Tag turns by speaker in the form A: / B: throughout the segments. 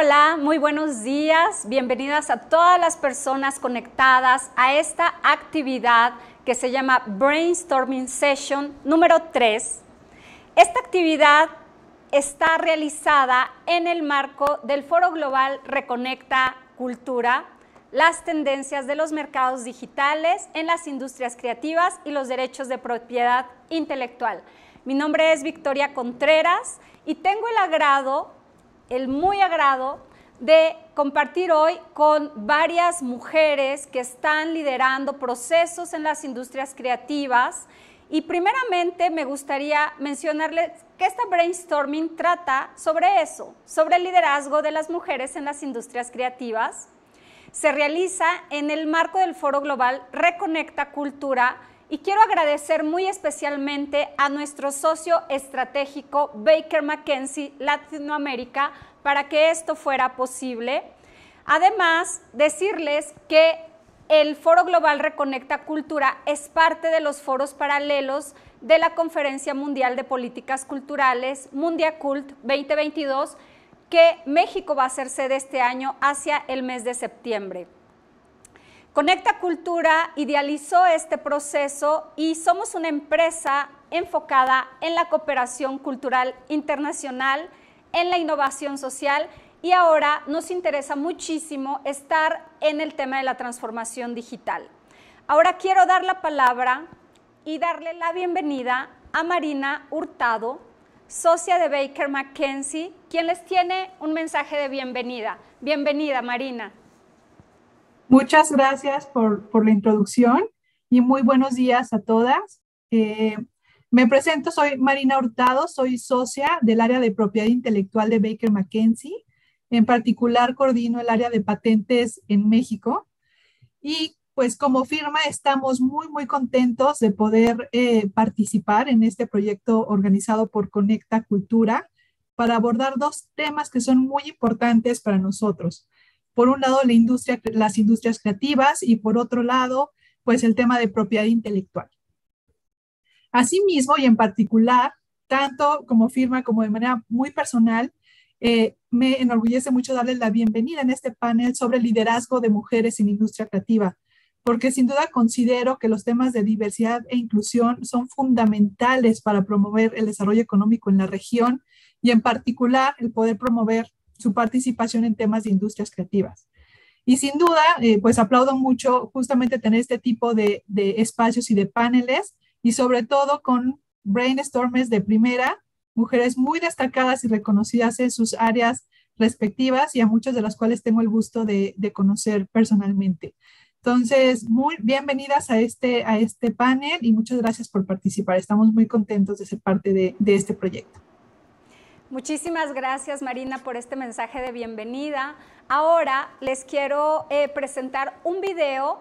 A: Hola, muy buenos días. Bienvenidas a todas las personas conectadas a esta actividad que se llama Brainstorming Session número 3. Esta actividad está realizada en el marco del Foro Global Reconecta Cultura, las tendencias de los mercados digitales en las industrias creativas y los derechos de propiedad intelectual. Mi nombre es Victoria Contreras y tengo el agrado el muy agrado de compartir hoy con varias mujeres que están liderando procesos en las industrias creativas. Y primeramente me gustaría mencionarles que esta brainstorming trata sobre eso, sobre el liderazgo de las mujeres en las industrias creativas. Se realiza en el marco del Foro Global Reconecta Cultura, y quiero agradecer muy especialmente a nuestro socio estratégico Baker McKenzie Latinoamérica para que esto fuera posible. Además, decirles que el Foro Global Reconecta Cultura es parte de los foros paralelos de la Conferencia Mundial de Políticas Culturales Mundiacult 2022 que México va a ser sede este año hacia el mes de septiembre. Conecta Cultura idealizó este proceso y somos una empresa enfocada en la cooperación cultural internacional, en la innovación social y ahora nos interesa muchísimo estar en el tema de la transformación digital. Ahora quiero dar la palabra y darle la bienvenida a Marina Hurtado, socia de Baker McKenzie, quien les tiene un mensaje de bienvenida. Bienvenida, Marina.
B: Muchas gracias por, la introducción y muy buenos días a todas. Eh, me presento, soy Marina Hurtado, soy socia del área de propiedad intelectual de Baker McKenzie. En particular, coordino el área de patentes en México. Y pues como firma estamos muy, muy contentos de poder eh, participar en este proyecto organizado por Conecta Cultura para abordar dos temas que son muy importantes para nosotros por un lado las industrias creativas y por otro lado, pues el tema de propiedad intelectual. Asimismo, y en particular, tanto como firma como de manera muy personal, eh, me enorgullece mucho darles la bienvenida en este panel sobre liderazgo de mujeres en industria creativa, porque sin duda considero que los temas de diversidad e inclusión son fundamentales para promover el desarrollo económico en la región y en particular el poder promover su participación en temas de industrias creativas. Y sin duda, eh, pues aplaudo mucho justamente tener este tipo de, espacios y de paneles y sobre todo con brainstormers de primera, mujeres muy destacadas y reconocidas en sus áreas respectivas y a muchas de las cuales tengo el gusto de, conocer personalmente. Entonces, muy bienvenidas a este, a este panel y muchas gracias por participar. Estamos muy contentos de ser parte de este proyecto.
A: Muchísimas gracias Marina por este mensaje de bienvenida. Ahora les quiero eh, presentar un video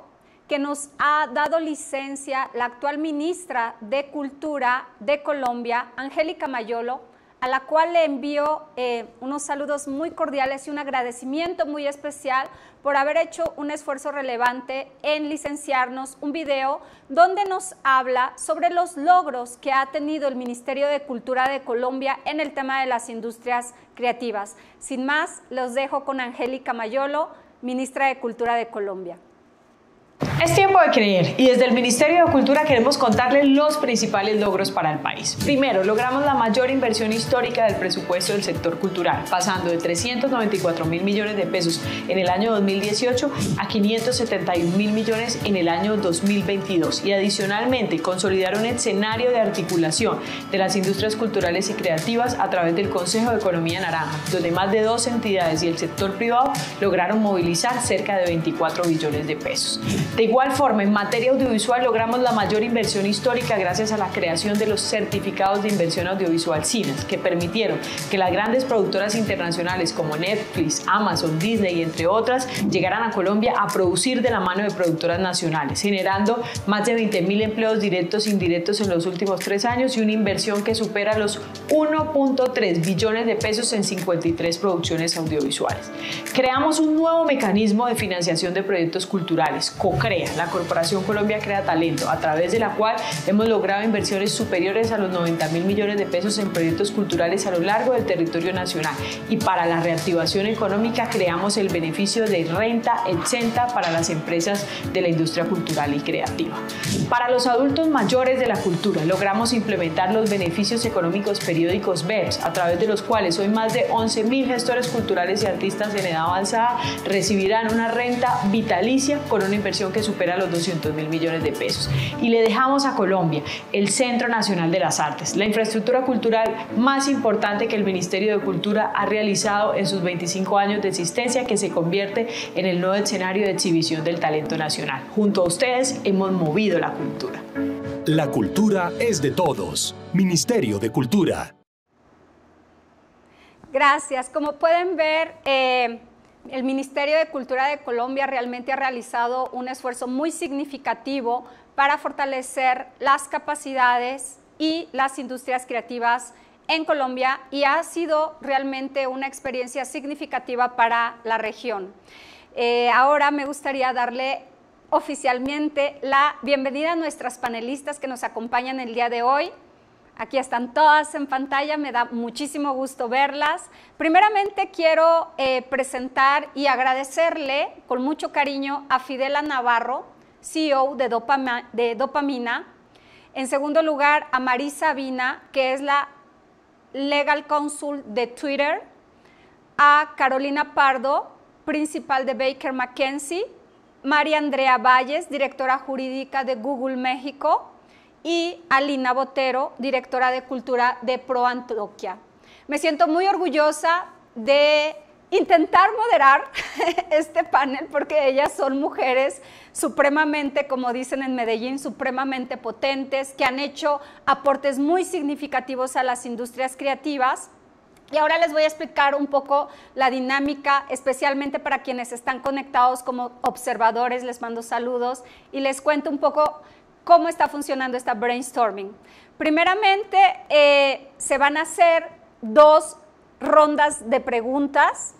A: que nos ha dado licencia la actual ministra de Cultura de Colombia, Angélica Mayolo, a la cual le envío eh, unos saludos muy cordiales y un agradecimiento muy especial por haber hecho un esfuerzo relevante en licenciarnos un video donde nos habla sobre los logros que ha tenido el Ministerio de Cultura de Colombia en el tema de las industrias creativas. Sin más, los dejo con Angélica Mayolo, ministra de Cultura de Colombia.
C: Es tiempo de creer y desde el Ministerio de Cultura queremos contarles los principales logros para el país. Primero, logramos la mayor inversión histórica del presupuesto del sector cultural, pasando de 394 mil millones de pesos en el año 2018 a 571 mil millones en el año 2022 y adicionalmente consolidaron el escenario de articulación de las industrias culturales y creativas a través del Consejo de Economía Naranja, donde más de dos entidades y el sector privado lograron movilizar cerca de 24 billones de pesos igual forma, en materia audiovisual logramos la mayor inversión histórica gracias a la creación de los certificados de inversión audiovisual CINAS, que permitieron que las grandes productoras internacionales como Netflix, Amazon, Disney, y entre otras, llegaran a Colombia a producir de la mano de productoras nacionales, generando más de 20.000 empleos directos e indirectos en los últimos tres años y una inversión que supera los 1.3 billones de pesos en 53 producciones audiovisuales. Creamos un nuevo mecanismo de financiación de proyectos culturales, COCRE la Corporación Colombia Crea Talento, a través de la cual hemos logrado inversiones superiores a los 90 mil millones de pesos en proyectos culturales a lo largo del territorio nacional. Y para la reactivación económica creamos el beneficio de renta exenta para las empresas de la industria cultural y creativa. Para los adultos mayores de la cultura, logramos implementar los beneficios económicos periódicos BEPS, a través de los cuales hoy más de 11 mil gestores culturales y artistas en edad avanzada recibirán una renta vitalicia con una inversión que supera los 200 mil millones de pesos. Y le dejamos a Colombia el Centro Nacional de las Artes, la infraestructura cultural más importante que el Ministerio de Cultura ha realizado en sus 25 años de existencia, que se convierte en el nuevo escenario de exhibición del talento nacional. Junto a ustedes hemos movido la cultura.
B: La cultura es de todos. Ministerio de Cultura.
A: Gracias. Como pueden ver, eh, el Ministerio de Cultura de Colombia realmente ha realizado un esfuerzo muy significativo para fortalecer las capacidades y las industrias creativas en Colombia y ha sido realmente una experiencia significativa para la región. Eh, ahora me gustaría darle oficialmente la bienvenida a nuestras panelistas que nos acompañan el día de hoy. Aquí están todas en pantalla, me da muchísimo gusto verlas. Primeramente quiero eh, presentar y agradecerle con mucho cariño a Fidela Navarro, CEO de, Dopamina. En segundo lugar, a Marisa Vina, que es la Legal Counsel de Twitter. A Carolina Pardo, principal de Baker McKenzie. María Andrea Valles, directora jurídica de Google México y Alina Botero, directora de Cultura de Pro Antioquia. Me siento muy orgullosa de intentar moderar este panel porque ellas son mujeres supremamente, como dicen en Medellín, supremamente potentes, que han hecho aportes muy significativos a las industrias creativas. Y ahora les voy a explicar un poco la dinámica, especialmente para quienes están conectados como observadores, les mando saludos y les cuento un poco cómo está funcionando esta brainstorming. Primeramente, eh, se van a hacer dos rondas de preguntas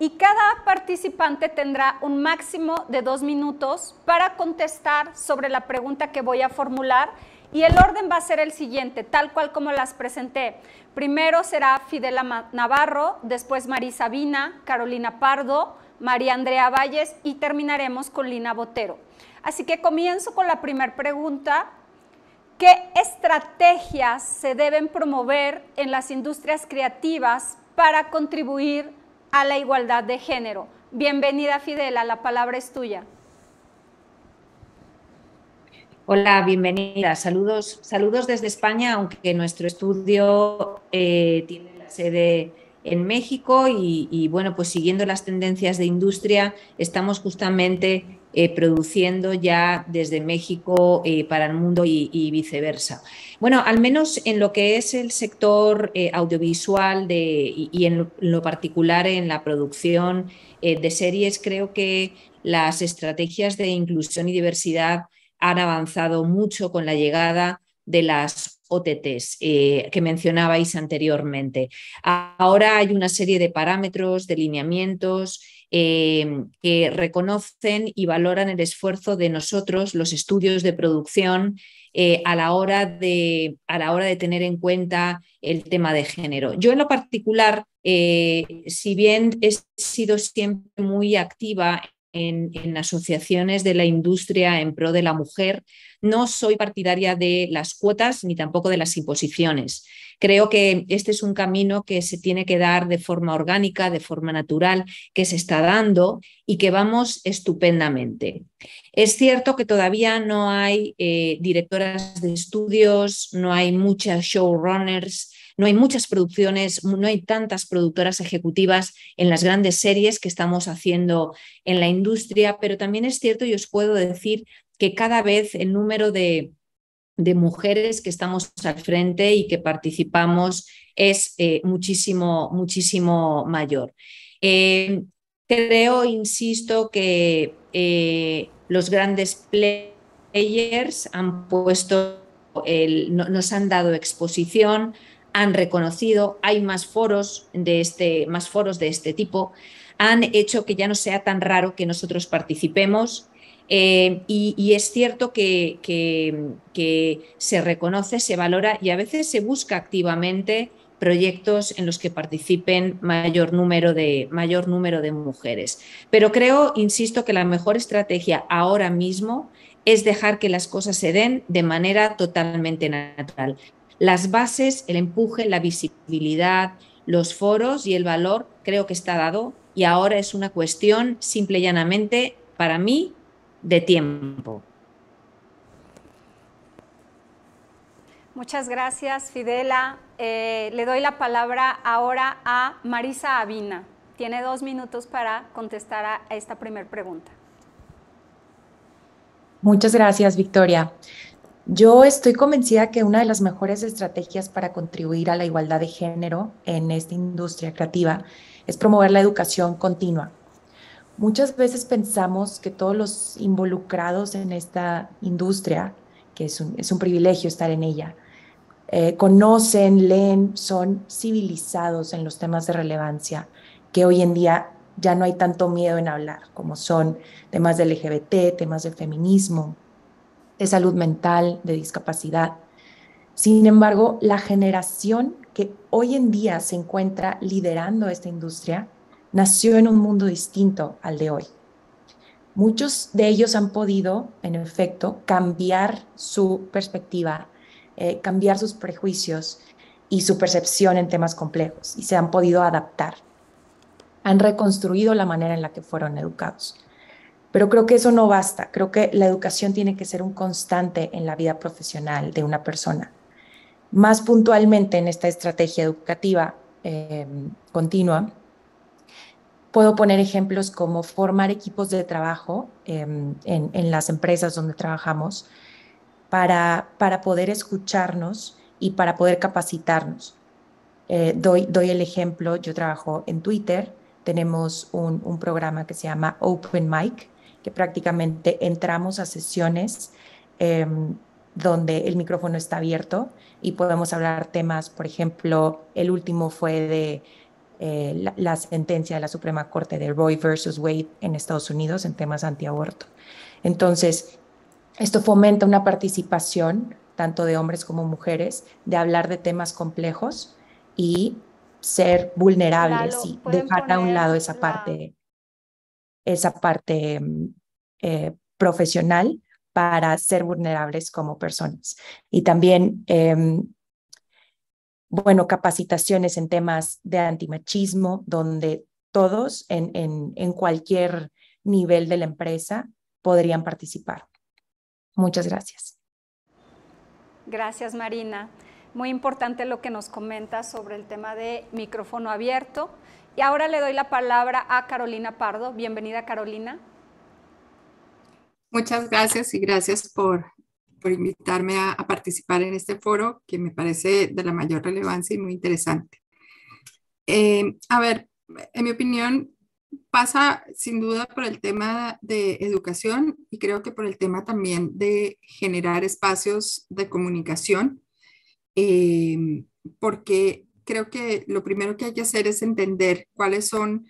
A: y cada participante tendrá un máximo de dos minutos para contestar sobre la pregunta que voy a formular y el orden va a ser el siguiente, tal cual como las presenté. Primero será Fidela Navarro, después María Sabina, Carolina Pardo, María Andrea Valles y terminaremos con Lina Botero. Así que comienzo con la primera pregunta. ¿Qué estrategias se deben promover en las industrias creativas para contribuir a la igualdad de género? Bienvenida Fidela, la palabra es tuya.
D: Hola, bienvenida. Saludos, saludos desde España, aunque nuestro estudio eh, tiene la sede en México y, bueno, pues siguiendo las tendencias de industria, estamos justamente eh, produciendo ya desde México eh, para el mundo y, viceversa. Bueno, al menos en lo que es el sector eh, audiovisual de, y, en lo particular en la producción de series, creo que las estrategias de inclusión y diversidad han avanzado mucho con la llegada de las OTTs eh, que mencionabais anteriormente. Ahora hay una serie de parámetros, de lineamientos eh, que reconocen y valoran el esfuerzo de nosotros, los estudios de producción, eh, a, la hora de, a, la hora de, tener en cuenta el tema de género. Yo en lo particular, si bien he sido siempre muy activa en, asociaciones de la industria en pro de la mujer. No soy partidaria de las cuotas ni tampoco de las imposiciones. Creo que este es un camino que se tiene que dar de forma orgánica, de forma natural, que se está dando y que vamos estupendamente. Es cierto que todavía no hay eh, directoras de estudios, no hay muchas showrunners no hay muchas producciones, no hay tantas productoras ejecutivas en las grandes series que estamos haciendo en la industria, pero también es cierto y os puedo decir que cada vez el número de, mujeres que estamos al frente y que participamos es eh, muchísimo, muchísimo mayor. creo, eh, insisto, que eh, los grandes players han puesto, nos han dado exposición, han reconocido, hay más foros de este, más foros de este tipo, han hecho que ya no sea tan raro que nosotros participemos. Eh, y, es cierto que, se reconoce, se valora y a veces se busca activamente proyectos en los que participen mayor número de, mayor número de mujeres. Pero creo, insisto, que la mejor estrategia ahora mismo es dejar que las cosas se den de manera totalmente natural. Las bases, el empuje, la visibilidad, los foros y el valor creo que está dado y ahora es una cuestión simple y llanamente para mí de tiempo.
A: Muchas gracias, Fidela. Eh, le doy la palabra ahora a Marisa Avina. Tiene dos minutos para contestar a esta primera pregunta.
E: Muchas gracias, Victoria. Yo estoy convencida que una de las mejores estrategias para contribuir a la igualdad de género en esta industria creativa es promover la educación continua. Muchas veces pensamos que todos los involucrados en esta industria, que es un, privilegio estar en ella, eh, conocen, leen, son civilizados en los temas de relevancia, que hoy en día ya no hay tanto miedo en hablar, como son temas de LGBT, temas del feminismo, de salud mental, de discapacidad. Sin embargo, la generación que hoy en día se encuentra liderando esta industria nació en un mundo distinto al de hoy. Muchos de ellos han podido, en efecto, cambiar su perspectiva, eh, cambiar sus prejuicios y su percepción en temas complejos y se han podido adaptar. Han reconstruido la manera en la que fueron educados. Pero creo que eso no basta. Creo que la educación tiene que ser un constante en la vida profesional de una persona. Más puntualmente en esta estrategia educativa em, continua, puedo poner ejemplos como formar equipos de trabajo em, en, las empresas donde trabajamos para, para poder escucharnos y para poder capacitarnos. Eh, doy, doy el ejemplo, yo trabajo en Twitter, tenemos un, un, programa que se llama Open Mic, prácticamente entramos a sesiones em, donde el micrófono está abierto y podemos hablar temas, por ejemplo, el último fue de eh, la, sentencia de la Suprema Corte de Roy versus Wade en Estados Unidos en temas antiaborto. Entonces, esto fomenta una participación tanto de hombres como mujeres, de hablar de temas complejos y ser vulnerables y dejar a un lado esa parte esa parte em, eh, profesional para ser vulnerables como personas. Y también, em, bueno, capacitaciones en temas de antimachismo, donde todos en, en, en cualquier nivel de la empresa podrían participar. Muchas gracias.
A: Gracias, Marina. Muy importante lo que nos comenta sobre el tema de micrófono abierto. Y ahora le doy la palabra a Carolina Pardo. Bienvenida, Carolina.
F: Muchas gracias y gracias por, por invitarme a, participar en este foro que me parece de la mayor relevancia y muy interesante. Eh, a ver, en mi opinión, pasa sin duda por el tema de educación y creo que por el tema también de generar espacios de comunicación, eh, porque creo que lo primero que hay que hacer es entender cuáles son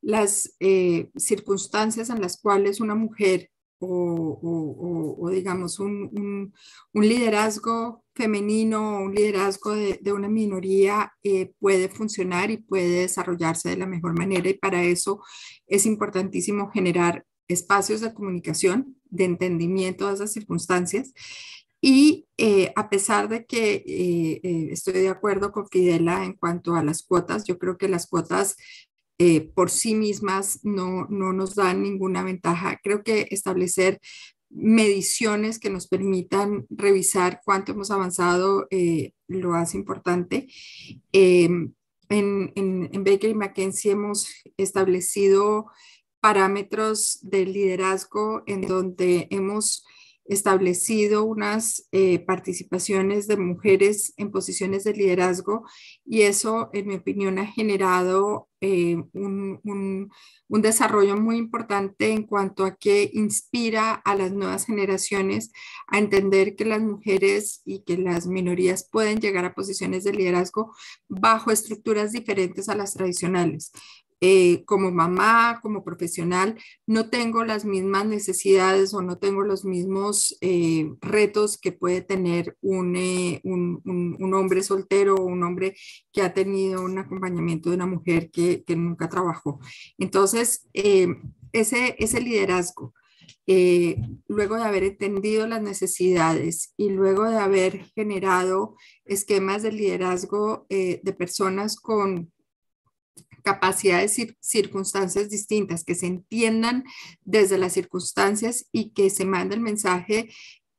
F: las eh, circunstancias en las cuales una mujer o, digamos, un, liderazgo femenino o un liderazgo de, una minoría eh, puede funcionar y puede desarrollarse de la mejor manera. Y para eso es importantísimo generar espacios de comunicación, de entendimiento de esas circunstancias. Y eh, a pesar de que eh, estoy de acuerdo con Fidela en cuanto a las cuotas, yo creo que las cuotas eh, por sí mismas no, nos dan ninguna ventaja. Creo que establecer mediciones que nos permitan revisar cuánto hemos avanzado eh, lo hace importante. Em, en, en, en, Baker y McKenzie hemos establecido parámetros de liderazgo en donde hemos establecido unas eh, participaciones de mujeres en posiciones de liderazgo y eso, en mi opinión, ha generado eh, un, un, desarrollo muy importante en cuanto a que inspira a las nuevas generaciones a entender que las mujeres y que las minorías pueden llegar a posiciones de liderazgo bajo estructuras diferentes a las tradicionales. Eh, como mamá, como profesional, no tengo las mismas necesidades o no tengo los mismos eh, retos que puede tener eh, un, hombre soltero o un hombre que ha tenido un acompañamiento de una mujer que, que nunca trabajó. Entonces, ese, ese liderazgo. luego de haber entendido las necesidades y luego de haber generado esquemas de liderazgo de personas con capacidades y circunstancias distintas, que se entiendan desde las circunstancias y que se mande el mensaje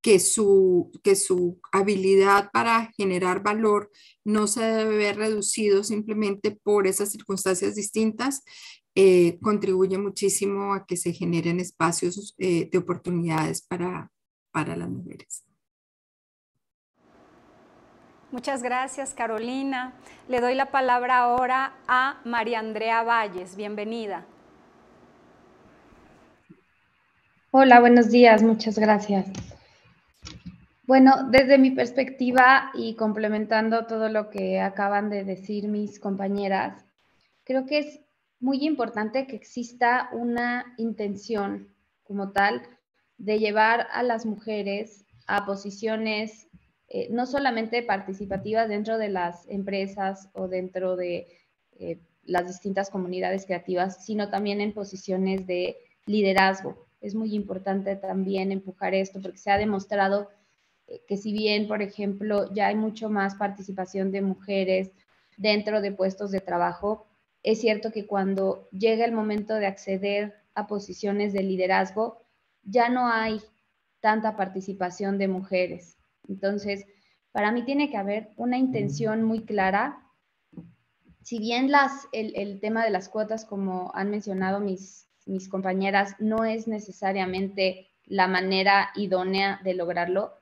F: que su, que su habilidad para generar valor no se debe ver reducido simplemente por esas circunstancias distintas, eh, contribuye muchísimo a que se generen espacios eh, de oportunidades para las
B: mujeres.
A: Muchas gracias, Carolina. Le doy la palabra ahora a María Andrea Valles. Bienvenida.
G: Hola, buenos días, muchas gracias. Bueno, desde mi perspectiva y complementando todo lo que acaban de decir mis compañeras, creo que es muy importante que exista una intención como tal de llevar a las mujeres a posiciones eh, no solamente participativas dentro de las empresas o dentro de eh, las distintas comunidades creativas, sino también en posiciones de liderazgo. Es muy importante también empujar esto porque se ha demostrado eh, que si bien, por ejemplo, ya hay mucho más participación de mujeres dentro de puestos de trabajo, es cierto que cuando llega el momento de acceder a posiciones de liderazgo, ya no hay tanta participación de mujeres. Entonces, para mí tiene que haber una intención muy clara. Si bien el, tema de las cuotas, como han mencionado mis, compañeras, no es necesariamente la manera idónea de lograrlo,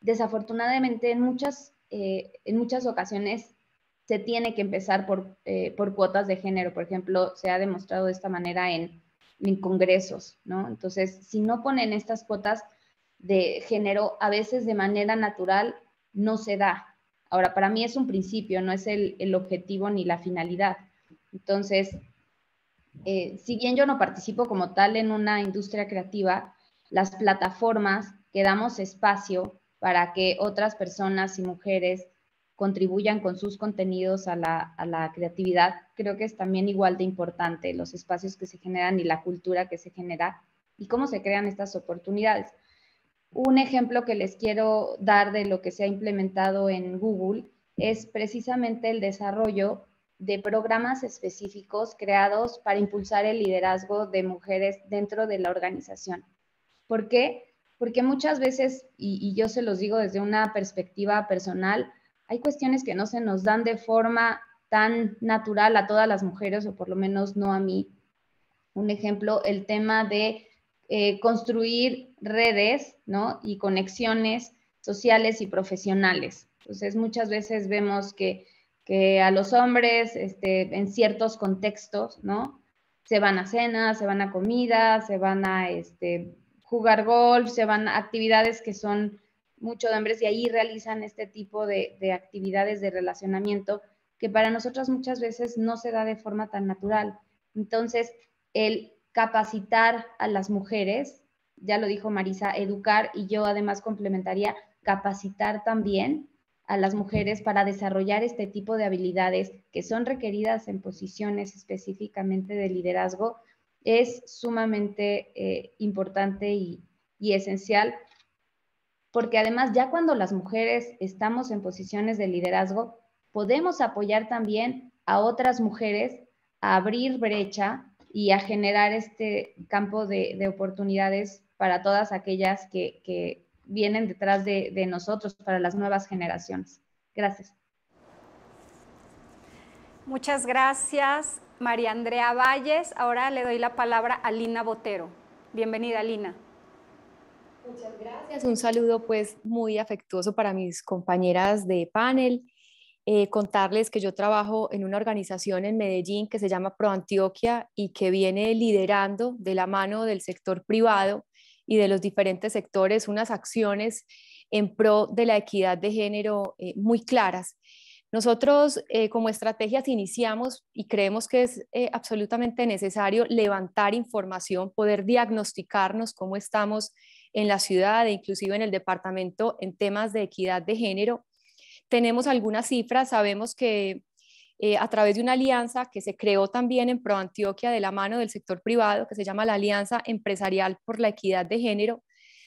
G: desafortunadamente en muchas, eh, ocasiones se tiene que empezar eh, por, cuotas de género. Por ejemplo, se ha demostrado de esta manera en, congresos, Entonces, si no ponen estas cuotas, de género a veces de manera natural no se da. Ahora, para mí es un principio, no es el, objetivo ni la finalidad. Entonces, eh, si bien yo no participo como tal en una industria creativa, las plataformas que damos espacio para que otras personas y mujeres contribuyan con sus contenidos a la, a la creatividad, creo que es también igual de importante los espacios que se generan y la cultura que se genera y cómo se crean estas oportunidades. Un ejemplo que les quiero dar de lo que se ha implementado en Google es precisamente el desarrollo de programas específicos creados para impulsar el liderazgo de mujeres dentro de la organización. ¿Por qué? Porque muchas veces, y, yo se los digo desde una perspectiva personal, hay cuestiones que no se nos dan de forma tan natural a todas las mujeres, o por lo menos no a mí. Un ejemplo, el tema de eh, construir redes ¿no? y conexiones sociales y profesionales. Entonces, muchas veces vemos que, a los hombres este, en ciertos contextos, ¿no? Se van a cenas, se van a comida, se van a este, jugar golf, se van a actividades que son mucho de hombres y ahí realizan este tipo de, de actividades de relacionamiento que para nosotras muchas veces no se da de forma tan natural. Entonces, el capacitar a las mujeres, ya lo dijo Marisa, educar y yo además complementaría capacitar también a las mujeres para desarrollar este tipo de habilidades que son requeridas en posiciones específicamente de liderazgo es sumamente eh, importante y, y esencial porque además ya cuando las mujeres estamos en posiciones de liderazgo podemos apoyar también a otras mujeres a abrir brecha y a generar este campo de, oportunidades para todas aquellas que, vienen detrás de, de, nosotros, para las nuevas generaciones. Gracias.
A: Muchas gracias, María Andrea Valles. Ahora le doy la palabra a Lina Botero. Bienvenida, Lina. Muchas
H: gracias. Un saludo pues muy afectuoso para mis compañeras de panel eh, contarles que yo trabajo en una organización en Medellín que se llama ProAntioquia y que viene liderando de la mano del sector privado y de los diferentes sectores unas acciones en pro de la equidad de género eh, muy claras. Nosotros eh, como estrategias iniciamos y creemos que es absolutamente necesario levantar información, poder diagnosticarnos cómo estamos en la ciudad e inclusive en el departamento en temas de equidad de género tenemos algunas cifras, sabemos que eh, a través de una alianza que se creó también en ProAntioquia de la mano del sector privado, que se llama la Alianza Empresarial por la Equidad de Género,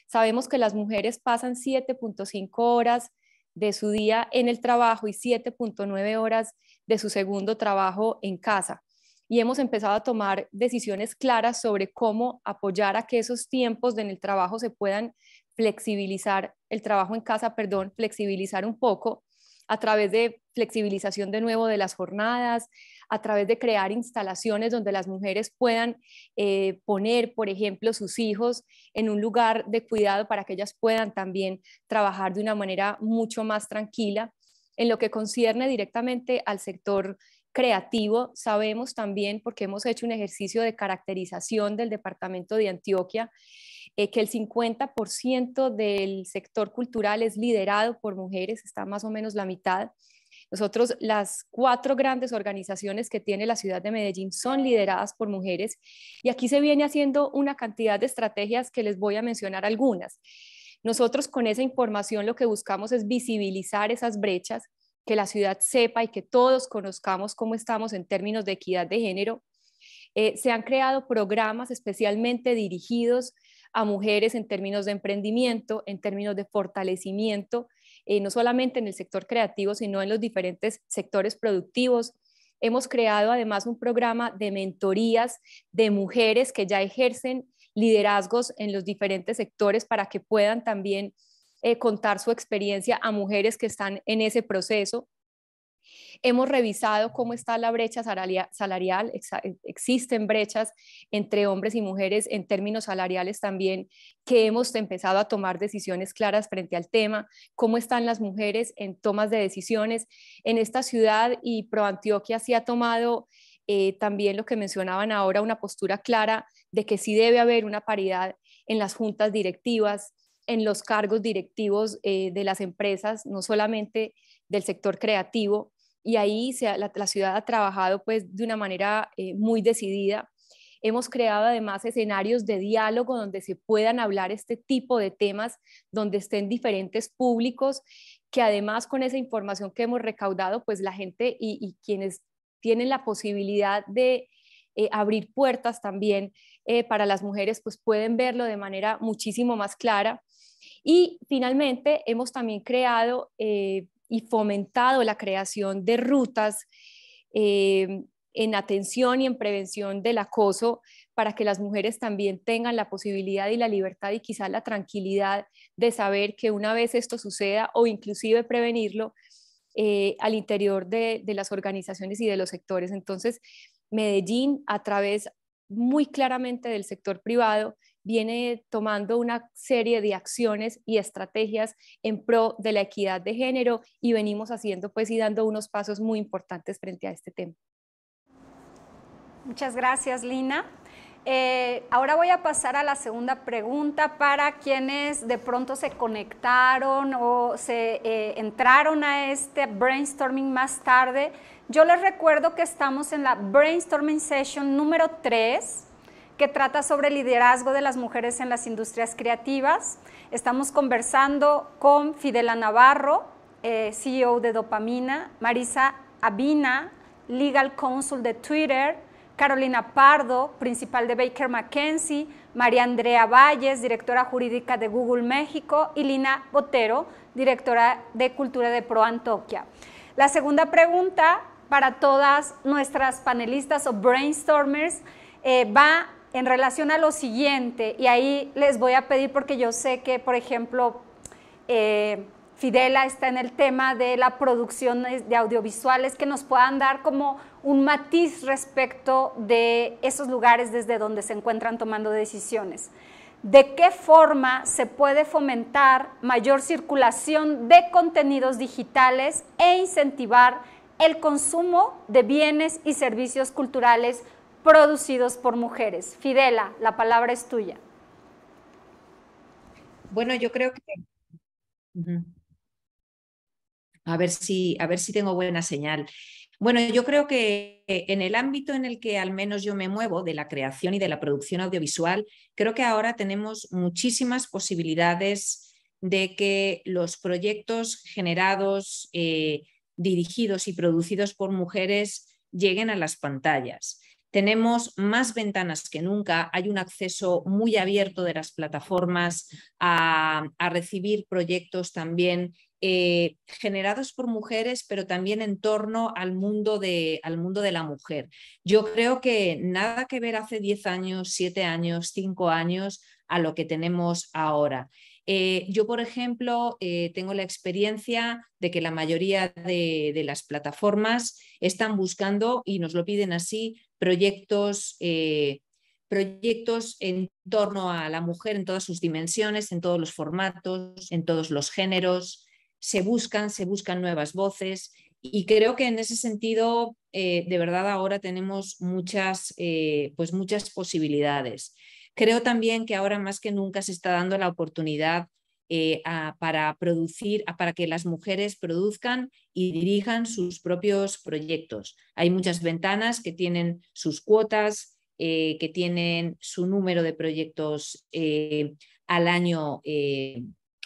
H: sabemos que las mujeres pasan 7.5 horas de su día en el trabajo y 7.9 horas de su segundo trabajo en casa. Y hemos empezado a tomar decisiones claras sobre cómo apoyar a que esos tiempos en el trabajo se puedan flexibilizar, el trabajo en casa, perdón, flexibilizar un poco a través de flexibilización de nuevo de las jornadas, a través de crear instalaciones donde las mujeres puedan eh, poner, por ejemplo, sus hijos en un lugar de cuidado para que ellas puedan también trabajar de una manera mucho más tranquila. En lo que concierne directamente al sector creativo, sabemos también, porque hemos hecho un ejercicio de caracterización del departamento de Antioquia, eh, que el 50% del sector cultural es liderado por mujeres, está más o menos la mitad. Nosotros, las cuatro grandes organizaciones que tiene la ciudad de Medellín son lideradas por mujeres y aquí se viene haciendo una cantidad de estrategias que les voy a mencionar algunas. Nosotros con esa información lo que buscamos es visibilizar esas brechas, que la ciudad sepa y que todos conozcamos cómo estamos en términos de equidad de género. Eh, se han creado programas especialmente dirigidos a mujeres en términos de emprendimiento, en términos de fortalecimiento, eh, no solamente en el sector creativo, sino en los diferentes sectores productivos. Hemos creado además un programa de mentorías de mujeres que ya ejercen liderazgos en los diferentes sectores para que puedan también eh, contar su experiencia a mujeres que están en ese proceso. Hemos revisado cómo está la brecha salarial, eh, existen brechas entre hombres y mujeres en términos salariales también, que hemos empezado a tomar decisiones claras frente al tema, cómo están las mujeres en tomas de decisiones. En esta ciudad y ProAntioquia sí ha tomado eh, también lo que mencionaban ahora, una postura clara de que sí debe haber una paridad en las juntas directivas, en los cargos directivos eh, de las empresas, no solamente del sector creativo, y ahí la, ciudad ha trabajado pues de una manera eh, muy decidida. Hemos creado además escenarios de diálogo donde se puedan hablar este tipo de temas, donde estén diferentes públicos, que además con esa información que hemos recaudado, pues la gente y, quienes tienen la posibilidad de eh, abrir puertas también eh, para las mujeres, pues pueden verlo de manera muchísimo más clara. Y finalmente, hemos también creado y fomentado la creación de rutas eh, en atención y en prevención del acoso para que las mujeres también tengan la posibilidad y la libertad y quizá la tranquilidad de saber que una vez esto suceda o inclusive prevenirlo eh, al interior de las organizaciones y de los sectores. Entonces, Medellín, a través muy claramente del sector privado, viene tomando una serie de acciones y estrategias en pro de la equidad de género y venimos haciendo pues y dando unos pasos muy importantes frente a este tema.
A: Muchas gracias, Lina. Eh, ahora voy a pasar a la segunda pregunta para quienes de pronto se conectaron o se eh, entraron a este brainstorming más tarde. Yo les recuerdo que estamos en la brainstorming session número 3 que trata sobre el liderazgo de las mujeres en las industrias creativas. Estamos conversando con Fidela Navarro, eh, CEO de Dopamina, Marisa Abina, Legal Counsel de Twitter, Carolina Pardo, principal de Baker McKenzie, María Andrea Valles, directora jurídica de Google México, y Lina Botero, directora de Cultura de Pro La segunda pregunta para todas nuestras panelistas o brainstormers eh, va en relación a lo siguiente, y ahí les voy a pedir, porque yo sé que, por ejemplo, eh, Fidela está en el tema de la producción de audiovisuales, que nos puedan dar como un matiz respecto de esos lugares desde donde se encuentran tomando decisiones. ¿De qué forma se puede fomentar mayor circulación de contenidos digitales e incentivar el consumo de bienes y servicios culturales producidos por mujeres. Fidela, la palabra es tuya.
D: Bueno, yo creo que... A ver si, a ver si tengo buena señal. Bueno, yo creo que eh, en el ámbito en el que al menos yo me muevo, de la creación y de la producción audiovisual, creo que ahora tenemos muchísimas posibilidades de que los proyectos generados, eh, dirigidos y producidos por mujeres lleguen a las pantallas. Tenemos más ventanas que nunca, hay un acceso muy abierto de las plataformas a, recibir proyectos también eh, generados por mujeres, pero también en torno al mundo, de, al mundo de la mujer. Yo creo que nada que ver hace 10 años, 7 años, 5 años a lo que tenemos ahora. Eh, yo, por ejemplo, eh, tengo la experiencia de que la mayoría de, las plataformas están buscando, y nos lo piden así, proyectos, eh, proyectos en torno a la mujer en todas sus dimensiones, en todos los formatos, en todos los géneros. Se buscan, se buscan nuevas voces. Y creo que en ese sentido, de verdad, ahora tenemos muchas, pues muchas posibilidades. Creo también que ahora más que nunca se está dando la oportunidad eh, para producir, para que las mujeres produzcan y dirijan sus propios proyectos. Hay muchas ventanas que tienen sus cuotas, eh, que tienen su número de proyectos eh, al año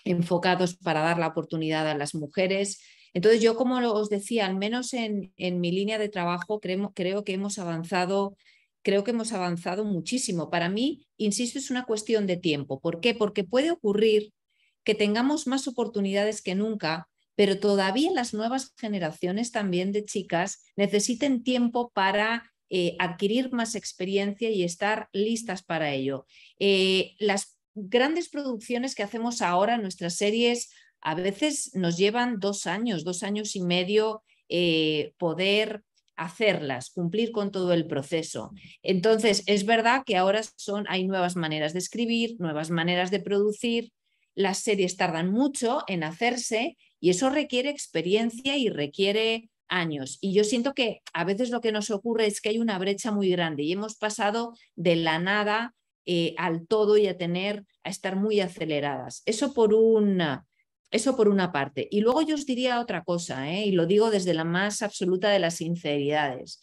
D: enfocados para dar la oportunidad a las mujeres. Entonces, yo como os decía, al menos en, mi línea de trabajo, creo que hemos avanzado creo que hemos avanzado muchísimo. Para mí, insisto, es una cuestión de tiempo. ¿Por qué? Porque puede ocurrir que tengamos más oportunidades que nunca, pero todavía las nuevas generaciones también de chicas necesiten tiempo para eh, adquirir más experiencia y estar listas para ello. Eh, las grandes producciones que hacemos ahora, nuestras series, a veces nos llevan dos años, dos años y medio eh, poder hacerlas, cumplir con todo el proceso. Entonces, es verdad que ahora son, hay nuevas maneras de escribir, nuevas maneras de producir, las series tardan mucho en hacerse y eso requiere experiencia y requiere años. Y yo siento que a veces lo que nos ocurre es que hay una brecha muy grande y hemos pasado de la nada eh, al todo y a tener, a estar muy aceleradas. Eso por un eso por una parte. Y luego yo os diría otra cosa, ¿eh? y lo digo desde la más absoluta de las sinceridades.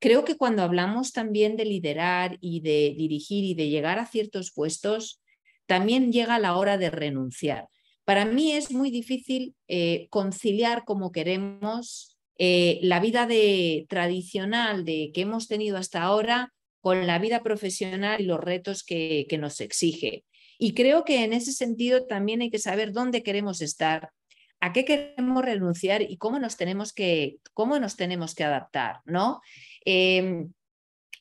D: Creo que cuando hablamos también de liderar y de dirigir y de llegar a ciertos puestos, también llega la hora de renunciar. Para mí es muy difícil eh, conciliar como queremos eh, la vida de, tradicional de, que hemos tenido hasta ahora con la vida profesional y los retos que nos exige. Y creo que en ese sentido también hay que saber dónde queremos estar, a qué queremos renunciar y cómo nos tenemos que, cómo nos tenemos que adaptar, ¿no? Em,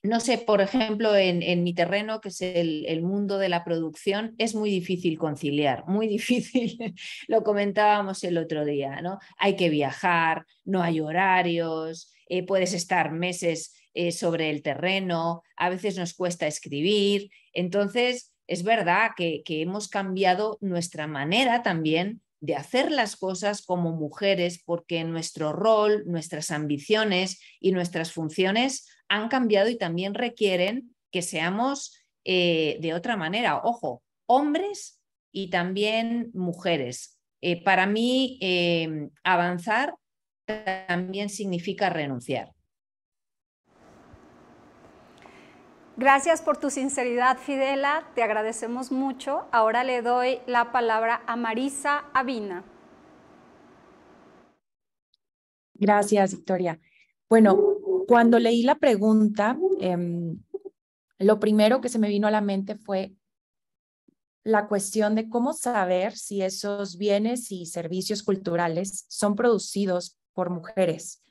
D: no sé, por ejemplo, en, mi terreno, que es el, mundo de la producción, es muy difícil conciliar, muy difícil, lo comentábamos el otro día, ¿no? Hay que viajar, no hay horarios, eh, puedes estar meses eh, sobre el terreno, a veces nos cuesta escribir. Entonces, es verdad que, hemos cambiado nuestra manera también de hacer las cosas como mujeres porque nuestro rol, nuestras ambiciones y nuestras funciones han cambiado y también requieren que seamos eh, de otra manera, ojo, hombres y también mujeres. Eh, para mí, eh, avanzar también significa renunciar. Gracias por tu sinceridad,
A: Fidela. Te agradecemos mucho. Ahora le doy la palabra a Marisa Avina.
E: Gracias, Victoria. Bueno, cuando leí la pregunta, em, lo primero que se me vino a la mente fue la cuestión de cómo saber si esos bienes y servicios culturales son producidos por mujeres.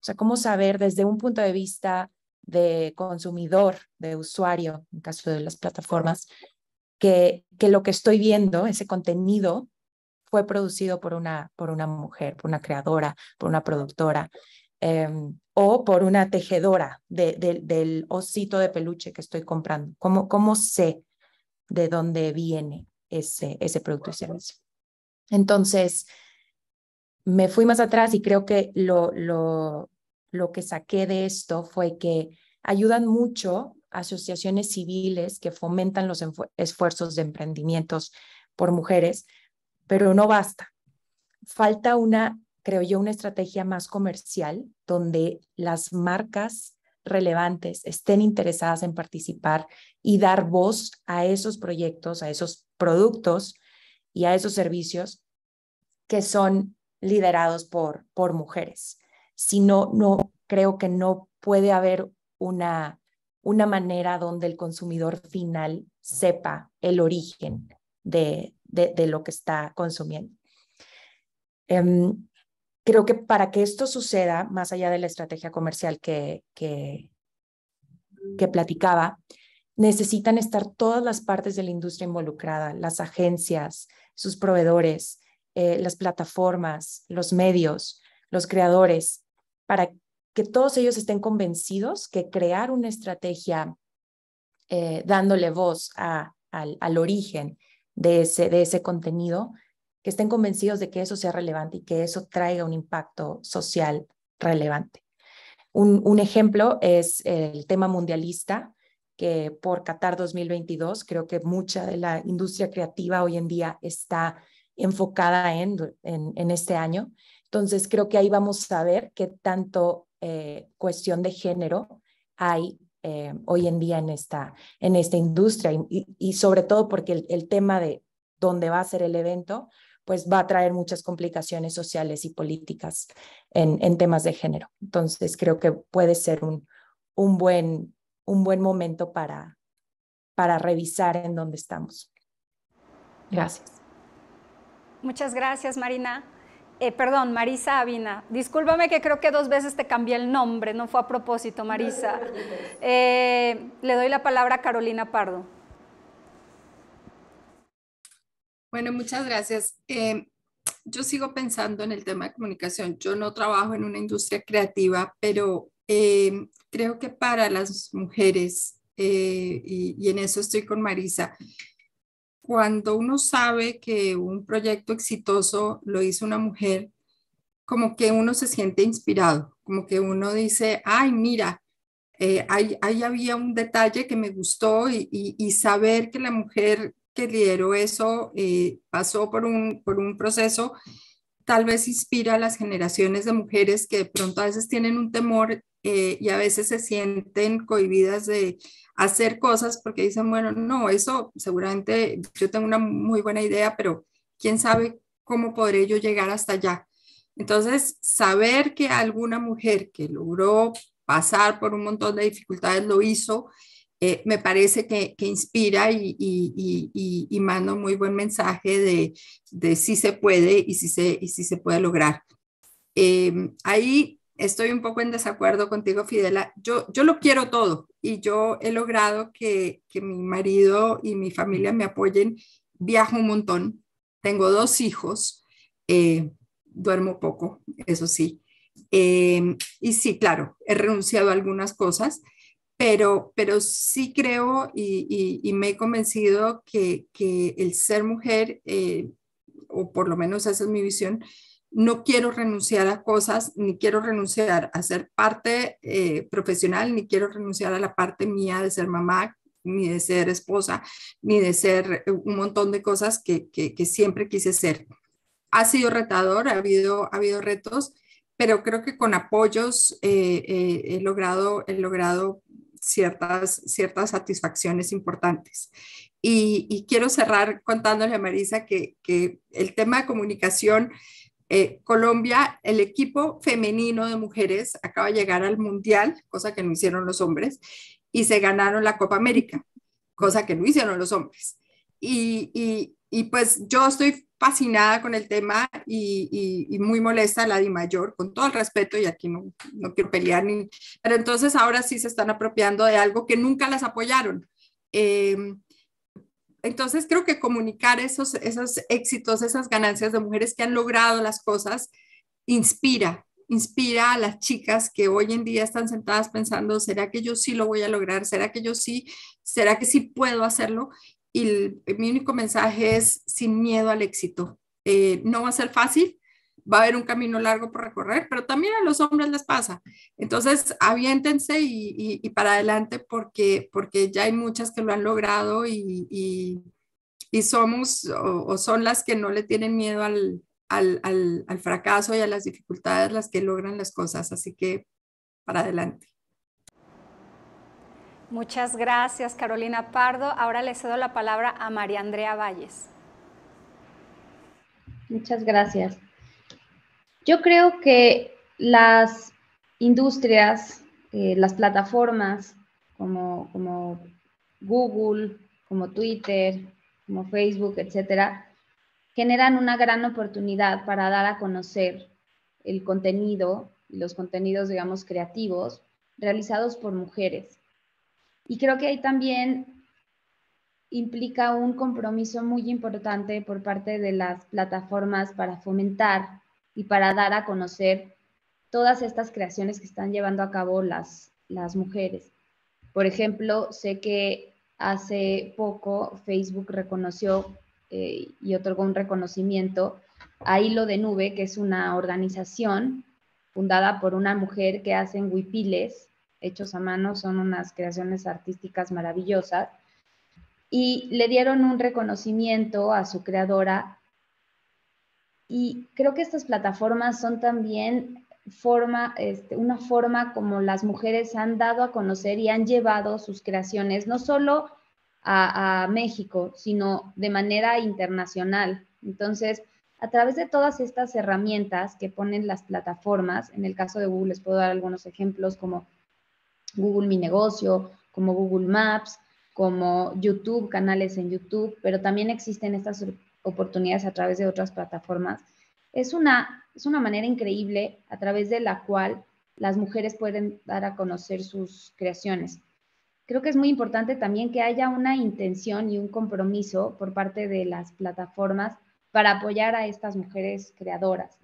E: O sea, cómo saber desde un punto de vista de consumidor, de usuario, en caso de las plataformas, que, que lo que estoy viendo, ese contenido, fue producido por una, por una mujer, por una creadora, por una productora em, o por una tejedora de, del osito de peluche que estoy comprando. ¿Cómo, cómo sé de dónde viene ese, ese producto y servicio? Entonces, me fui más atrás y creo que lo, lo, lo que saqué de esto fue que ayudan mucho asociaciones civiles que fomentan los esfuerzos de emprendimientos por mujeres, pero no basta. Falta una, creo yo, una estrategia más comercial donde las marcas relevantes estén interesadas en participar y dar voz a esos proyectos, a esos productos y a esos servicios que son liderados por, por mujeres si no, creo que no puede haber una, manera donde el consumidor final sepa el origen de, lo que está consumiendo. Em, creo que para que esto suceda, más allá de la estrategia comercial que, que, platicaba, necesitan estar todas las partes de la industria involucrada, las agencias, sus proveedores, eh, las plataformas, los medios, los creadores, para que todos ellos estén convencidos que crear una estrategia eh, dándole voz al, origen de ese, de ese contenido, que estén convencidos de que eso sea relevante y que eso traiga un impacto social relevante. Un, ejemplo es el tema mundialista, que por Qatar 2022 creo que mucha de la industria creativa hoy en día está enfocada en, en este año entonces, creo que ahí vamos a ver qué tanto eh, cuestión de género hay eh, hoy en día en esta, en esta industria y, sobre todo porque el, tema de dónde va a ser el evento, pues va a traer muchas complicaciones sociales y políticas en, en temas de género. Entonces, creo que puede ser un, un, buen, un buen momento para, para revisar en dónde estamos. Gracias.
A: Muchas gracias, Marina. Eh, perdón, Marisa Avina. Discúlpame que creo que dos veces te cambié el nombre, no fue a propósito, Marisa. Eh, le doy la palabra a Carolina
F: Pardo. Bueno, muchas gracias. Eh, yo sigo pensando en el tema de comunicación. Yo no trabajo en una industria creativa, pero creo que para las mujeres, y en eso estoy con Marisa, cuando uno sabe que un proyecto exitoso lo hizo una mujer, como que uno se siente inspirado, como que uno dice, ay, mira, eh, ahí, había un detalle que me gustó y, saber que la mujer que lideró eso eh, pasó por un, por un proceso, tal vez inspira a las generaciones de mujeres que de pronto a veces tienen un temor eh, y a veces se sienten cohibidas de hacer cosas porque dicen, bueno, no, eso seguramente yo tengo una muy buena idea, pero quién sabe cómo podré yo llegar hasta allá. Entonces, saber que alguna mujer que logró pasar por un montón de dificultades lo hizo, eh, me parece que, inspira y, y, manda un muy buen mensaje de, si se puede y si se, se puede lograr. Em, ahí estoy un poco en desacuerdo contigo, Fidela. Yo, yo lo quiero todo y yo he logrado que, mi marido y mi familia me apoyen. Viajo un montón, tengo dos hijos, eh, duermo poco, eso sí. Eh, y sí, claro, he renunciado a algunas cosas, pero, pero sí creo y, me he convencido que, el ser mujer, eh, o por lo menos esa es mi visión, no quiero renunciar a cosas, ni quiero renunciar a ser parte eh, profesional, ni quiero renunciar a la parte mía de ser mamá, ni de ser esposa, ni de ser eh, un montón de cosas que, que, siempre quise ser. Ha sido retador, ha habido, ha habido retos, pero creo que con apoyos eh, he logrado, he logrado ciertas, ciertas satisfacciones importantes. Y, quiero cerrar contándole a Marisa que, que el tema de comunicación eh, Colombia, el equipo femenino de mujeres acaba de llegar al Mundial, cosa que no hicieron los hombres, y se ganaron la Copa América, cosa que no hicieron los hombres. Y, y, y pues yo estoy fascinada con el tema y, muy molesta a la Di Mayor, con todo el respeto, y aquí no, no quiero pelear, ni, pero entonces ahora sí se están apropiando de algo que nunca las apoyaron. Eh, entonces, creo que comunicar esos, esos éxitos, esas ganancias de mujeres que han logrado las cosas, inspira, inspira a las chicas que hoy en día están sentadas pensando, ¿será que yo sí lo voy a lograr? ¿Será que yo sí? ¿Será que sí puedo hacerlo? Y mi único mensaje es sin miedo al éxito. Eh, no va a ser fácil, va a haber un camino largo por recorrer, pero también a los hombres les pasa. Entonces, aviéntense y, para adelante porque, porque ya hay muchas que lo han logrado y, somos o, son las que no le tienen miedo al, al fracaso y a las dificultades las que logran las cosas. Así que, para adelante.
A: Muchas gracias, Carolina Pardo. Ahora le cedo la palabra a María Andrea Valles.
G: Muchas gracias. Yo creo que las industrias, eh, las plataformas como, como Google, como Twitter, como Facebook, etcétera, generan una gran oportunidad para dar a conocer el contenido y los contenidos, digamos, creativos realizados por mujeres. Y creo que ahí también implica un compromiso muy importante por parte de las plataformas para fomentar y para dar a conocer todas estas creaciones que están llevando a cabo las, las mujeres. Por ejemplo, sé que hace poco Facebook reconoció eh, y otorgó un reconocimiento a Hilo de Nube, que es una organización fundada por una mujer que hacen huipiles hechos a mano, son unas creaciones artísticas maravillosas, y le dieron un reconocimiento a su creadora y creo que estas plataformas son también forma, este, una forma como las mujeres han dado a conocer y han llevado sus creaciones, no solo a México, sino de manera internacional. Entonces, a través de todas estas herramientas que ponen las plataformas, en el caso de Google les puedo dar algunos ejemplos como Google Mi Negocio, como Google Maps, como YouTube, canales en YouTube, pero también existen estas oportunidades a través de otras plataformas, es una, es una manera increíble a través de la cual las mujeres pueden dar a conocer sus creaciones. Creo que es muy importante también que haya una intención y un compromiso por parte de las plataformas para apoyar a estas mujeres creadoras.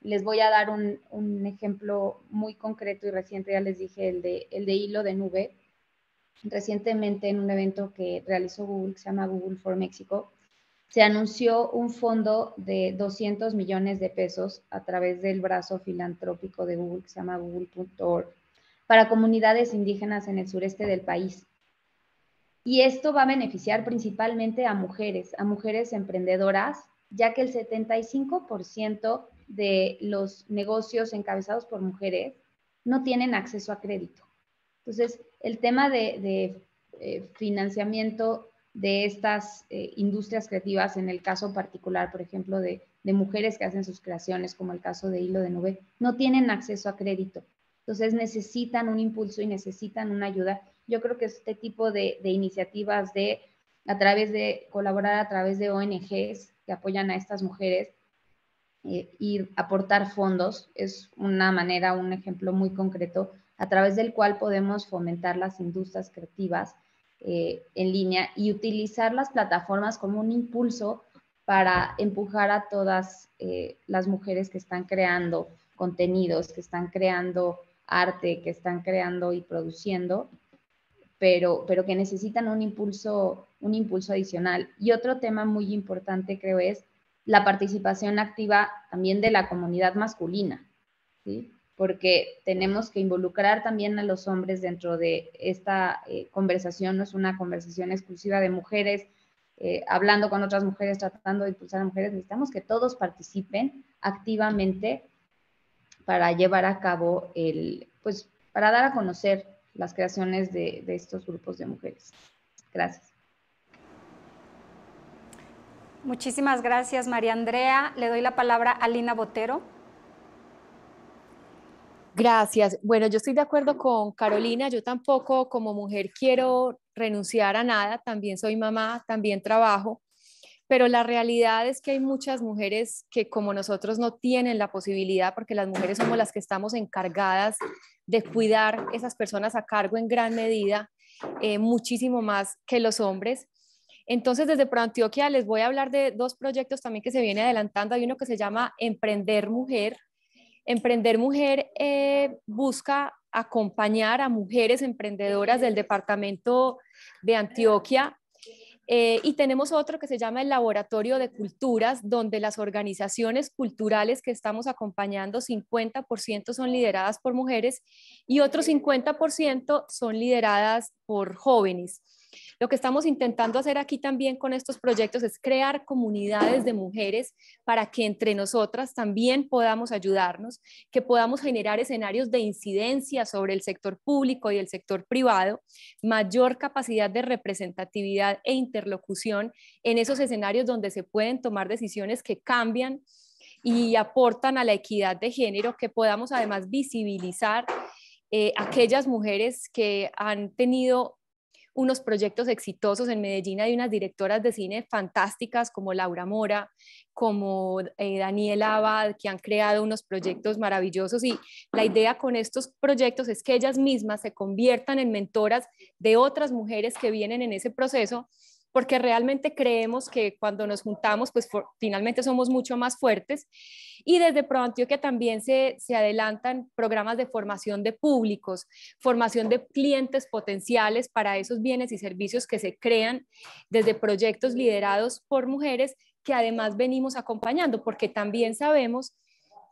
G: Les voy a dar un, un ejemplo muy concreto y reciente, ya les dije, el de, el de hilo de nube. Recientemente en un evento que realizó Google, se llama Google for México, se anunció un fondo de 200 millones de pesos a través del brazo filantrópico de Google que se llama google.org para comunidades indígenas en el sureste del país. Y esto va a beneficiar principalmente a mujeres, a mujeres emprendedoras, ya que el 75% de los negocios encabezados por mujeres no tienen acceso a crédito. Entonces, el tema de, eh, financiamiento de estas eh, industrias creativas, en el caso particular, por ejemplo, de, mujeres que hacen sus creaciones, como el caso de Hilo de Nube, no tienen acceso a crédito. Entonces necesitan un impulso y necesitan una ayuda. Yo creo que este tipo de, iniciativas de a través de colaborar a través de ONGs que apoyan a estas mujeres eh, y aportar fondos es una manera, un ejemplo muy concreto a través del cual podemos fomentar las industrias creativas eh, en línea y utilizar las plataformas como un impulso para empujar a todas eh, las mujeres que están creando contenidos, que están creando arte, que están creando y produciendo, pero, pero que necesitan un impulso, un impulso adicional. Y otro tema muy importante creo es la participación activa también de la comunidad masculina. ¿sí? porque tenemos que involucrar también a los hombres dentro de esta eh, conversación, no es una conversación exclusiva de mujeres, eh, hablando con otras mujeres, tratando de impulsar a mujeres, necesitamos que todos participen activamente para llevar a cabo el, pues, para dar a conocer las creaciones de, de estos grupos de mujeres. Gracias.
A: Muchísimas gracias, María Andrea. Le doy la palabra a Lina Botero.
H: Gracias. Bueno, yo estoy de acuerdo con Carolina. Yo tampoco como mujer quiero renunciar a nada. También soy mamá, también trabajo. Pero la realidad es que hay muchas mujeres que como nosotros no tienen la posibilidad, porque las mujeres somos las que estamos encargadas de cuidar esas personas a cargo en gran medida, eh, muchísimo más que los hombres. Entonces, desde ProAntioquia les voy a hablar de dos proyectos también que se viene adelantando. Hay uno que se llama Emprender Mujer, Emprender Mujer eh, busca acompañar a mujeres emprendedoras del departamento de Antioquia eh, y tenemos otro que se llama el Laboratorio de Culturas, donde las organizaciones culturales que estamos acompañando, 50% son lideradas por mujeres y otros 50% son lideradas por jóvenes. Lo que estamos intentando hacer aquí también con estos proyectos es crear comunidades de mujeres para que entre nosotras también podamos ayudarnos, que podamos generar escenarios de incidencia sobre el sector público y el sector privado, mayor capacidad de representatividad e interlocución en esos escenarios donde se pueden tomar decisiones que cambian y aportan a la equidad de género, que podamos además visibilizar eh, aquellas mujeres que han tenido unos proyectos exitosos en Medellín, hay unas directoras de cine fantásticas como Laura Mora, como eh, Daniela Abad, que han creado unos proyectos maravillosos y la idea con estos proyectos es que ellas mismas se conviertan en mentoras de otras mujeres que vienen en ese proceso porque realmente creemos que cuando nos juntamos, pues finalmente somos mucho más fuertes. Y desde ProAntioquia también se, se adelantan programas de formación de públicos, formación de clientes potenciales para esos bienes y servicios que se crean desde proyectos liderados por mujeres que además venimos acompañando, porque también sabemos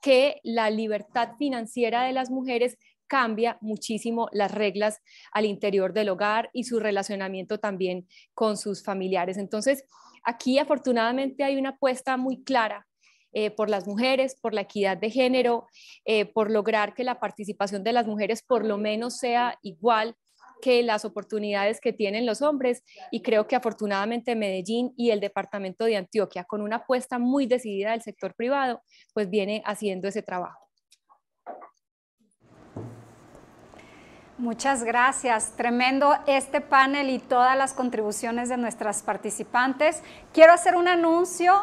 H: que la libertad financiera de las mujeres cambia muchísimo las reglas al interior del hogar y su relacionamiento también con sus familiares. Entonces, aquí afortunadamente hay una apuesta muy clara eh, por las mujeres, por la equidad de género, eh, por lograr que la participación de las mujeres por lo menos sea igual que las oportunidades que tienen los hombres y creo que afortunadamente Medellín y el departamento de Antioquia con una apuesta muy decidida del sector
A: privado pues viene haciendo ese trabajo. Muchas gracias. Tremendo este panel y todas las contribuciones de nuestras participantes. Quiero hacer un anuncio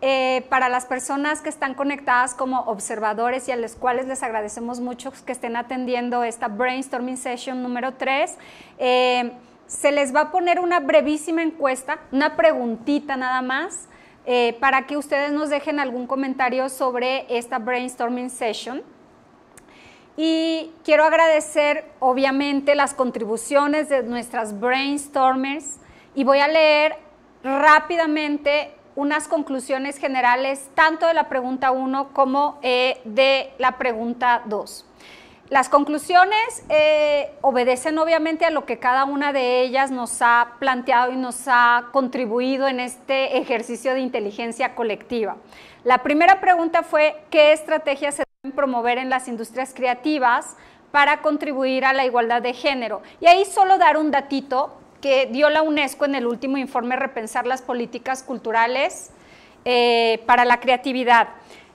A: eh, para las personas que están conectadas como observadores y a las cuales les agradecemos mucho que estén atendiendo esta brainstorming session número 3. Eh, se les va a poner una brevísima encuesta, una preguntita nada más, eh, para que ustedes nos dejen algún comentario sobre esta brainstorming session. Y quiero agradecer, obviamente, las contribuciones de nuestras brainstormers y voy a leer rápidamente unas conclusiones generales tanto de la pregunta 1 como eh, de la pregunta 2. Las conclusiones eh, obedecen obviamente a lo que cada una de ellas nos ha planteado y nos ha contribuido en este ejercicio de inteligencia colectiva. La primera pregunta fue, ¿qué estrategias se promover en las industrias creativas para contribuir a la igualdad de género. Y ahí solo dar un datito que dio la UNESCO en el último informe Repensar las políticas culturales eh, para la creatividad.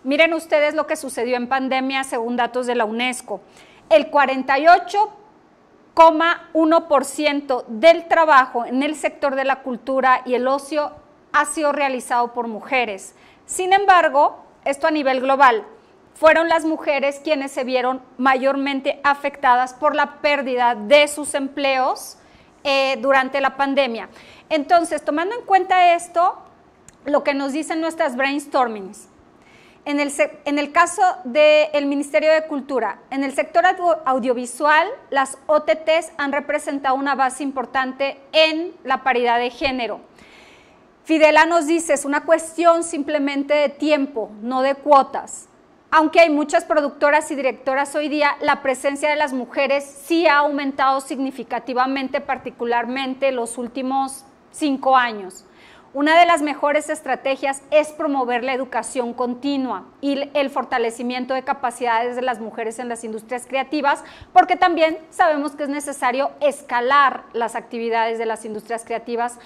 A: Miren ustedes lo que sucedió en pandemia según datos de la UNESCO. El 48,1% del trabajo en el sector de la cultura y el ocio ha sido realizado por mujeres. Sin embargo, esto a nivel global, fueron las mujeres quienes se vieron mayormente afectadas por la pérdida de sus empleos eh, durante la pandemia. Entonces, tomando en cuenta esto, lo que nos dicen nuestras brainstormings. En el, caso del Ministerio de Cultura, en el sector audiovisual, las OTTs han representado una base importante en la paridad de género. Fidela nos dice, es una cuestión simplemente de tiempo, no de cuotas aunque hay muchas productoras y directoras hoy día, la presencia de las mujeres sí ha aumentado significativamente, particularmente los últimos cinco años. Una de las mejores estrategias es promover la educación continua y el fortalecimiento de capacidades de las mujeres en las industrias creativas, porque también sabemos que es necesario escalar las actividades de las industrias creativas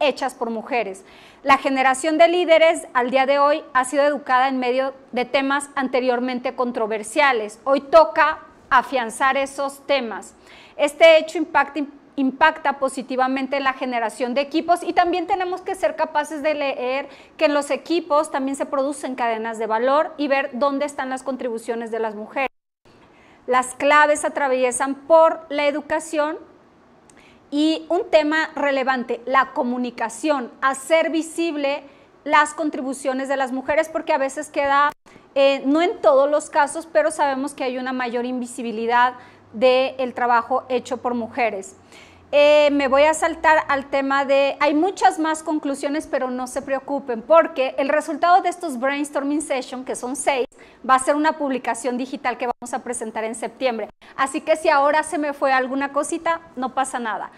A: hechas por mujeres. La generación de líderes al día de hoy ha sido educada en medio de temas anteriormente controversiales. Hoy toca afianzar esos temas. Este hecho impacta, positivamente la generación de equipos y también tenemos que ser capaces de leer que en los equipos también se producen cadenas de valor y ver dónde están las contribuciones de las mujeres. Las claves atraviesan por la educación, y un tema relevante, la comunicación, hacer visible las contribuciones de las mujeres, porque a veces queda, eh, no en todos los casos, pero sabemos que hay una mayor invisibilidad del trabajo hecho por mujeres. Eh, me voy a saltar al tema de, hay muchas más conclusiones, pero no se preocupen, porque el resultado de estos brainstorming sessions, que son seis, va a ser una publicación digital que vamos a presentar en septiembre. Así que si ahora se me fue alguna cosita, no pasa nada.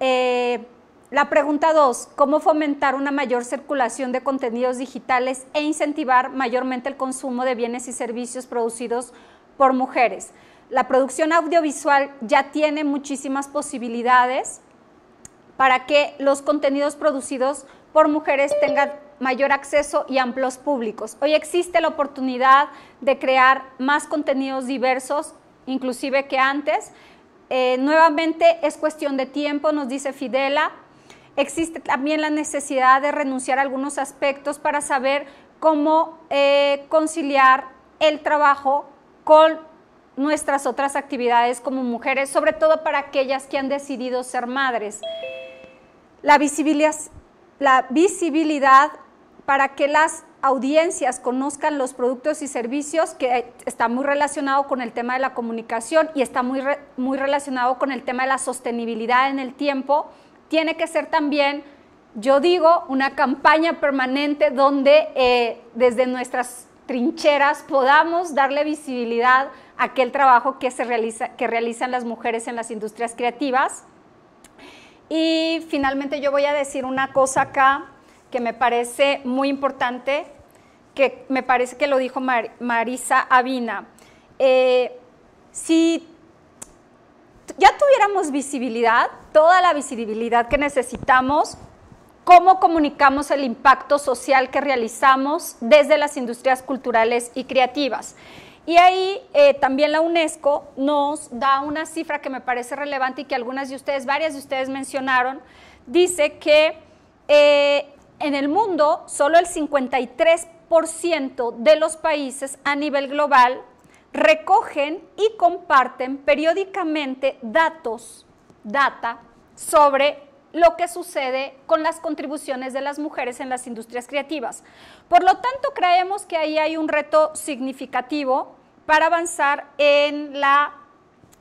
A: Eh, la pregunta dos, ¿cómo fomentar una mayor circulación de contenidos digitales e incentivar mayormente el consumo de bienes y servicios producidos por mujeres? la producción audiovisual ya tiene muchísimas posibilidades para que los contenidos producidos por mujeres tengan mayor acceso y amplios públicos. Hoy existe la oportunidad de crear más contenidos diversos, inclusive que antes. Eh, nuevamente es cuestión de tiempo, nos dice Fidela. Existe también la necesidad de renunciar a algunos aspectos para saber cómo eh, conciliar el trabajo con nuestras otras actividades como mujeres, sobre todo para aquellas que han decidido ser madres. La visibilidad, para que las audiencias conozcan los productos y servicios que está muy relacionado con el tema de la comunicación y está muy, muy relacionado con el tema de la sostenibilidad en el tiempo, tiene que ser también, yo digo, una campaña permanente donde eh, desde nuestras trincheras podamos darle visibilidad a aquel trabajo que, se realiza, que realizan las mujeres en las industrias creativas. Y finalmente yo voy a decir una cosa acá que me parece muy importante, que me parece que lo dijo Marisa Avina. Eh, si ya tuviéramos visibilidad, toda la visibilidad que necesitamos, cómo comunicamos el impacto social que realizamos desde las industrias culturales y creativas. Y ahí eh, también la UNESCO nos da una cifra que me parece relevante y que algunas de ustedes, varias de ustedes mencionaron, dice que eh, en el mundo solo el 53% de los países a nivel global recogen y comparten periódicamente datos, data sobre lo que sucede con las contribuciones de las mujeres en las industrias creativas. Por lo tanto, creemos que ahí hay un reto significativo para avanzar en la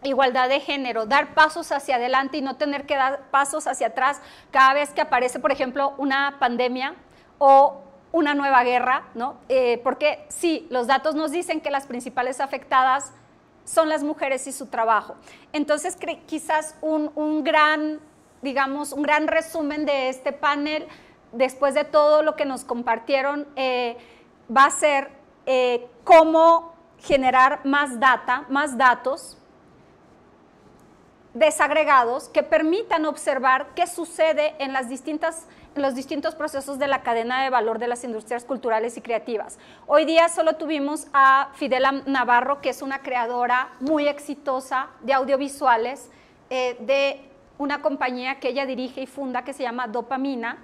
A: igualdad de género, dar pasos hacia adelante y no tener que dar pasos hacia atrás cada vez que aparece, por ejemplo, una pandemia o una nueva guerra, ¿no? Eh, porque sí, los datos nos dicen que las principales afectadas son las mujeres y su trabajo. Entonces, quizás un gran digamos, un gran resumen de este panel, después de todo lo que nos compartieron, eh, va a ser eh, cómo generar más data, más datos desagregados que permitan observar qué sucede en las distintas los distintos procesos de la cadena de valor de las industrias culturales y creativas. Hoy día solo tuvimos a Fidela Navarro, que es una creadora muy exitosa de audiovisuales, eh, de una compañía que ella dirige y funda que se llama Dopamina.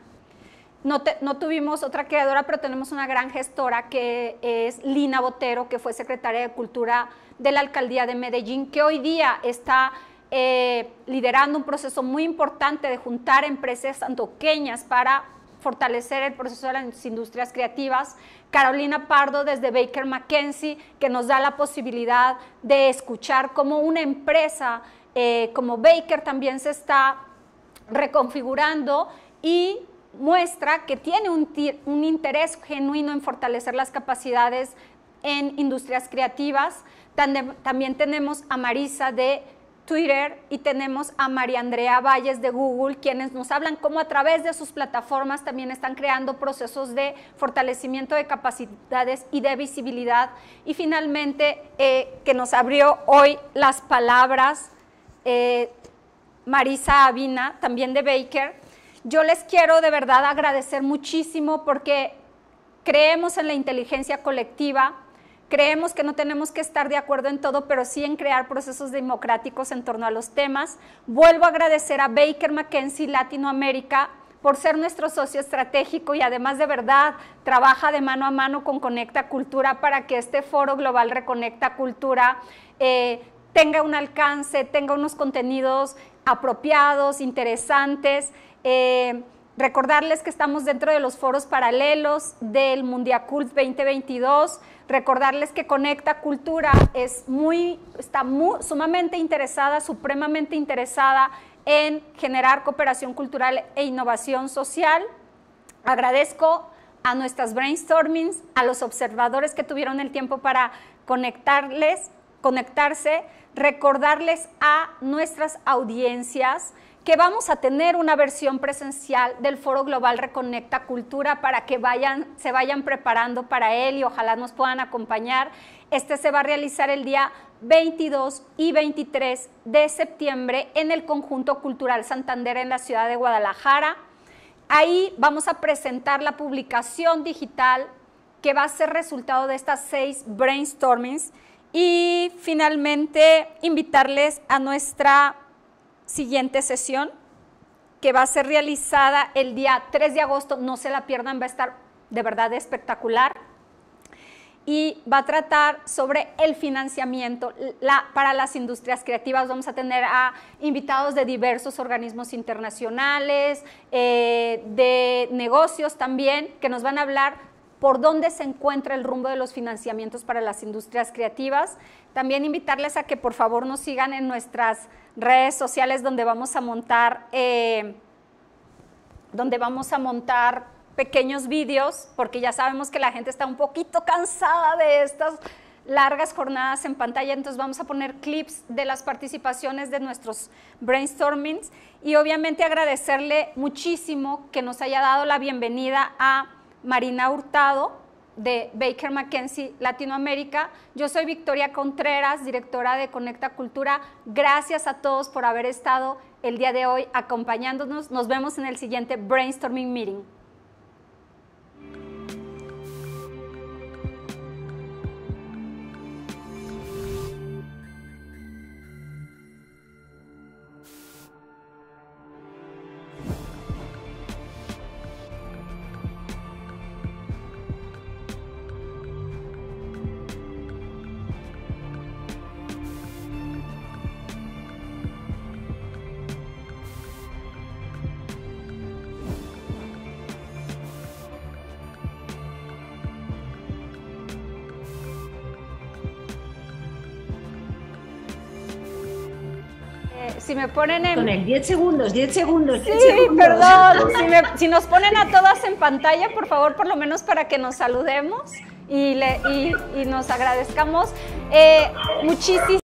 A: No, tuvimos otra creadora, pero tenemos una gran gestora que es Lina Botero, que fue secretaria de Cultura de la Alcaldía de Medellín, que hoy día está eh, liderando un proceso muy importante de juntar empresas antoqueñas para fortalecer el proceso de las industrias creativas. Carolina Pardo desde Baker McKenzie, que nos da la posibilidad de escuchar cómo una empresa eh, como Baker también se está reconfigurando y muestra que tiene un, interés genuino en fortalecer las capacidades en industrias creativas. También tenemos a Marisa de Twitter y tenemos a María Andrea Valles de Google, quienes nos hablan cómo a través de sus plataformas también están creando procesos de fortalecimiento de capacidades y de visibilidad. Y finalmente, eh, que nos abrió hoy las palabras eh, Marisa Avina, también de Baker. Yo les quiero de verdad agradecer muchísimo porque creemos en la inteligencia colectiva, creemos que no tenemos que estar de acuerdo en todo, pero sí en crear procesos democráticos en torno a los temas. Vuelvo a agradecer a Baker McKenzie Latinoamérica por ser nuestro socio estratégico y además de verdad trabaja de mano a mano con Conecta Cultura para que este foro global Reconecta Cultura eh, tenga un alcance, tenga unos contenidos apropiados, interesantes. Eh, recordarles que estamos dentro de los foros paralelos del Mundiacult 2022. Recordarles que Conecta Cultura es muy, está sumamente interesada, supremamente interesada en generar cooperación cultural e innovación social. Agradezco a nuestras brainstormings, a los observadores que tuvieron el tiempo para conectarles conectarse, recordarles a nuestras audiencias que vamos a tener una versión presencial del Foro Global Reconecta Cultura para que vayan, se vayan preparando para él y ojalá nos puedan acompañar. Este se va a realizar el día 22 y 23 de septiembre en el Conjunto Cultural Santander en la ciudad de Guadalajara. Ahí vamos a presentar la publicación digital que va a ser resultado de estas seis brainstormings y finalmente, invitarles a nuestra siguiente sesión que va a ser realizada el día 3 de agosto. No se la pierdan, va a estar de verdad espectacular. Y va a tratar sobre el financiamiento para las industrias creativas. Vamos a tener a invitados de diversos organismos internacionales, eh, de negocios también, que nos van a hablar por dónde se encuentra el rumbo de los financiamientos para las industrias creativas. También invitarles a que por favor nos sigan en nuestras redes sociales donde vamos a montar, eh, donde vamos a montar pequeños vídeos, porque ya sabemos que la gente está un poquito cansada de estas largas jornadas en pantalla, entonces vamos a poner clips de las participaciones de nuestros brainstormings y obviamente agradecerle muchísimo que nos haya dado la bienvenida a Marina Hurtado de Baker McKenzie Latinoamérica. Yo soy Victoria Contreras, directora de Conecta Cultura. Gracias a todos por haber estado el día de hoy acompañándonos. Nos vemos en el siguiente brainstorming meeting. me ponen en... Con el 10 segundos, 10 segundos, sí, perdón. si, me, si, nos ponen a todas en pantalla, por favor, por lo menos para que nos saludemos y, le, y, y nos agradezcamos. Eh, muchísimas